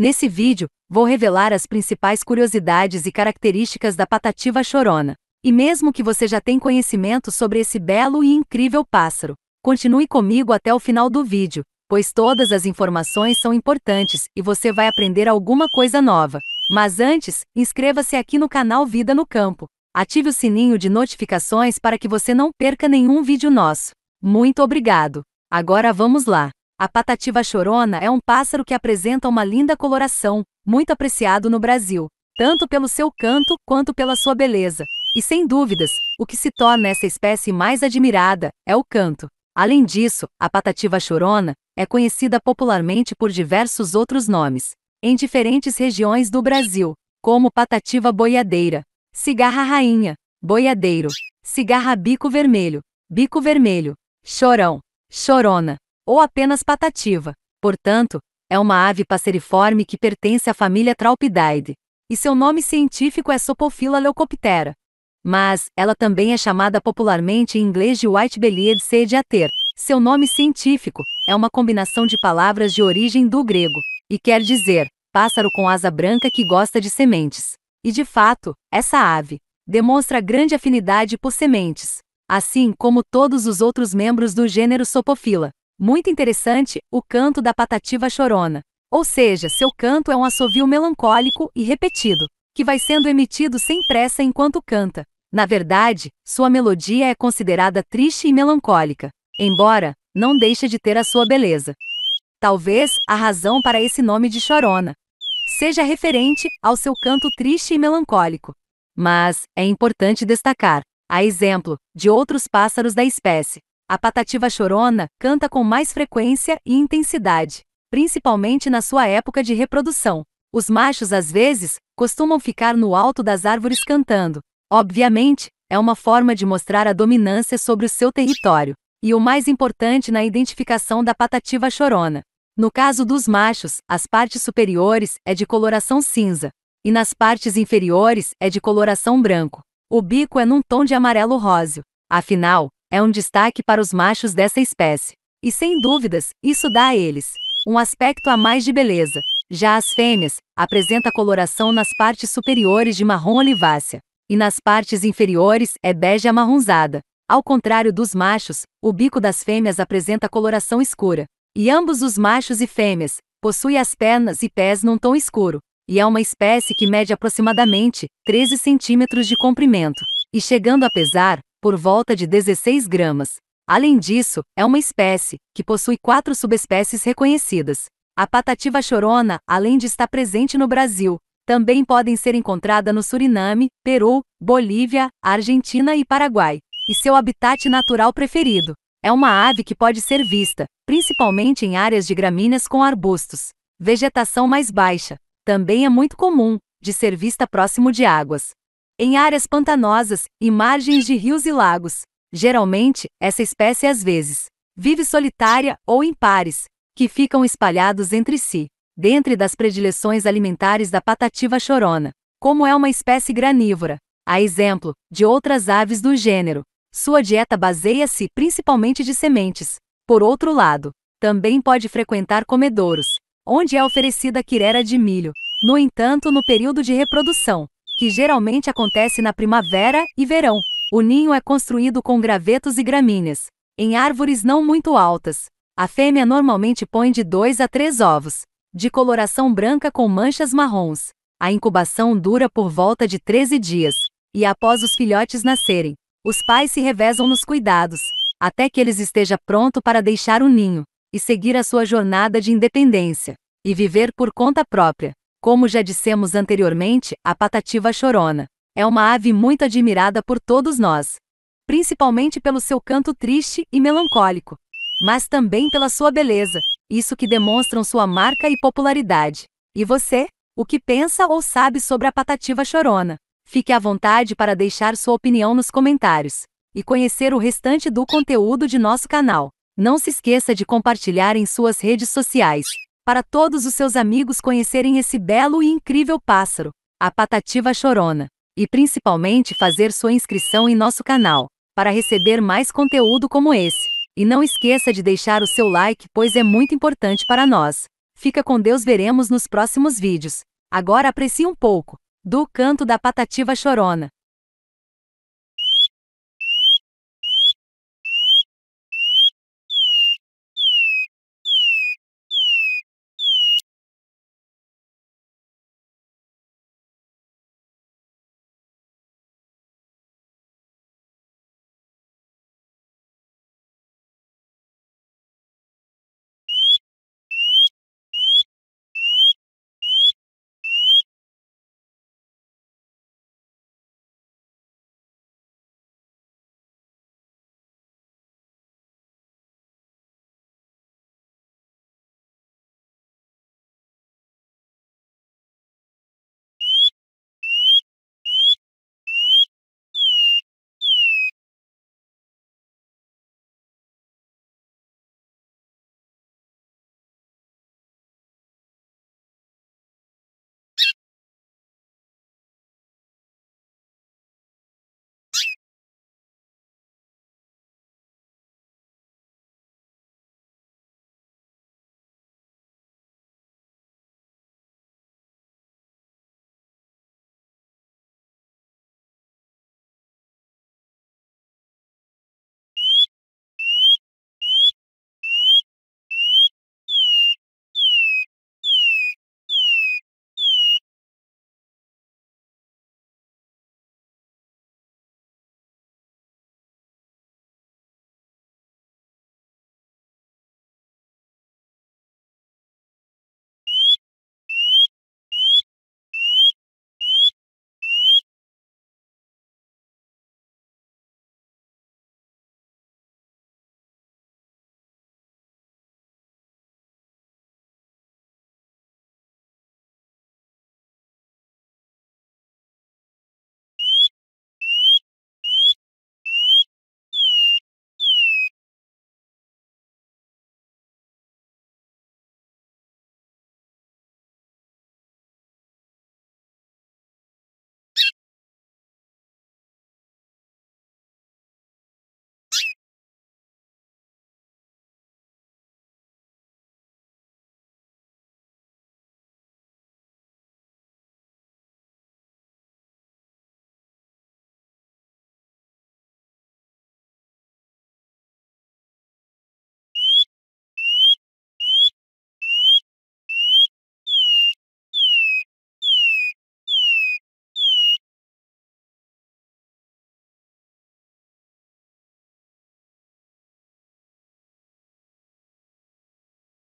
Nesse vídeo, vou revelar as principais curiosidades e características da patativa chorona. E mesmo que você já tenha conhecimento sobre esse belo e incrível pássaro, continue comigo até o final do vídeo, pois todas as informações são importantes e você vai aprender alguma coisa nova. Mas antes, inscreva-se aqui no canal Vida no Campo. Ative o sininho de notificações para que você não perca nenhum vídeo nosso. Muito obrigado! Agora vamos lá! A patativa chorona é um pássaro que apresenta uma linda coloração, muito apreciado no Brasil, tanto pelo seu canto quanto pela sua beleza. E sem dúvidas, o que se torna essa espécie mais admirada é o canto. Além disso, a patativa chorona é conhecida popularmente por diversos outros nomes, em diferentes regiões do Brasil, como patativa boiadeira, cigarra rainha, boiadeiro, cigarra bico vermelho, bico vermelho, chorão, chorona ou apenas patativa. Portanto, é uma ave passeriforme que pertence à família Traupidae, e seu nome científico é Sopophila leucoptera. Mas, ela também é chamada popularmente em inglês de white-bellied sediater. Seu nome científico é uma combinação de palavras de origem do grego, e quer dizer, pássaro com asa branca que gosta de sementes. E de fato, essa ave demonstra grande afinidade por sementes, assim como todos os outros membros do gênero Sopophila. Muito interessante, o canto da patativa chorona. Ou seja, seu canto é um assovio melancólico e repetido, que vai sendo emitido sem pressa enquanto canta. Na verdade, sua melodia é considerada triste e melancólica, embora não deixe de ter a sua beleza. Talvez a razão para esse nome de chorona seja referente ao seu canto triste e melancólico. Mas é importante destacar, a exemplo de outros pássaros da espécie, a patativa chorona canta com mais frequência e intensidade, principalmente na sua época de reprodução. Os machos, às vezes, costumam ficar no alto das árvores cantando. Obviamente, é uma forma de mostrar a dominância sobre o seu território, e o mais importante na identificação da patativa chorona. No caso dos machos, as partes superiores é de coloração cinza, e nas partes inferiores é de coloração branco. O bico é num tom de amarelo róseo. Afinal, é um destaque para os machos dessa espécie. E sem dúvidas, isso dá a eles um aspecto a mais de beleza. Já as fêmeas apresenta coloração nas partes superiores de marrom olivácea e nas partes inferiores é bege amarronzada. Ao contrário dos machos, o bico das fêmeas apresenta coloração escura. E ambos os machos e fêmeas possuem as pernas e pés num tom escuro. E é uma espécie que mede aproximadamente 13 centímetros de comprimento. E chegando a pesar por volta de 16 gramas. Além disso, é uma espécie, que possui quatro subespécies reconhecidas. A patativa chorona, além de estar presente no Brasil, também podem ser encontrada no Suriname, Peru, Bolívia, Argentina e Paraguai, e seu habitat natural preferido. É uma ave que pode ser vista, principalmente em áreas de gramíneas com arbustos. Vegetação mais baixa. Também é muito comum de ser vista próximo de águas em áreas pantanosas e margens de rios e lagos. Geralmente, essa espécie às vezes vive solitária ou em pares, que ficam espalhados entre si. Dentre das predileções alimentares da patativa chorona, como é uma espécie granívora, a exemplo de outras aves do gênero, sua dieta baseia-se principalmente de sementes. Por outro lado, também pode frequentar comedouros, onde é oferecida quirera de milho. No entanto, no período de reprodução, que geralmente acontece na primavera e verão. O ninho é construído com gravetos e gramíneas, em árvores não muito altas. A fêmea normalmente põe de 2 a 3 ovos, de coloração branca com manchas marrons. A incubação dura por volta de 13 dias, e após os filhotes nascerem, os pais se revezam nos cuidados, até que eles esteja pronto para deixar o ninho e seguir a sua jornada de independência e viver por conta própria. Como já dissemos anteriormente, a patativa chorona é uma ave muito admirada por todos nós, principalmente pelo seu canto triste e melancólico, mas também pela sua beleza, isso que demonstram sua marca e popularidade. E você? O que pensa ou sabe sobre a patativa chorona? Fique à vontade para deixar sua opinião nos comentários e conhecer o restante do conteúdo de nosso canal. Não se esqueça de compartilhar em suas redes sociais para todos os seus amigos conhecerem esse belo e incrível pássaro, a patativa chorona, e principalmente fazer sua inscrição em nosso canal, para receber mais conteúdo como esse. E não esqueça de deixar o seu like, pois é muito importante para nós. Fica com Deus, veremos nos próximos vídeos. Agora aprecie um pouco do canto da patativa chorona.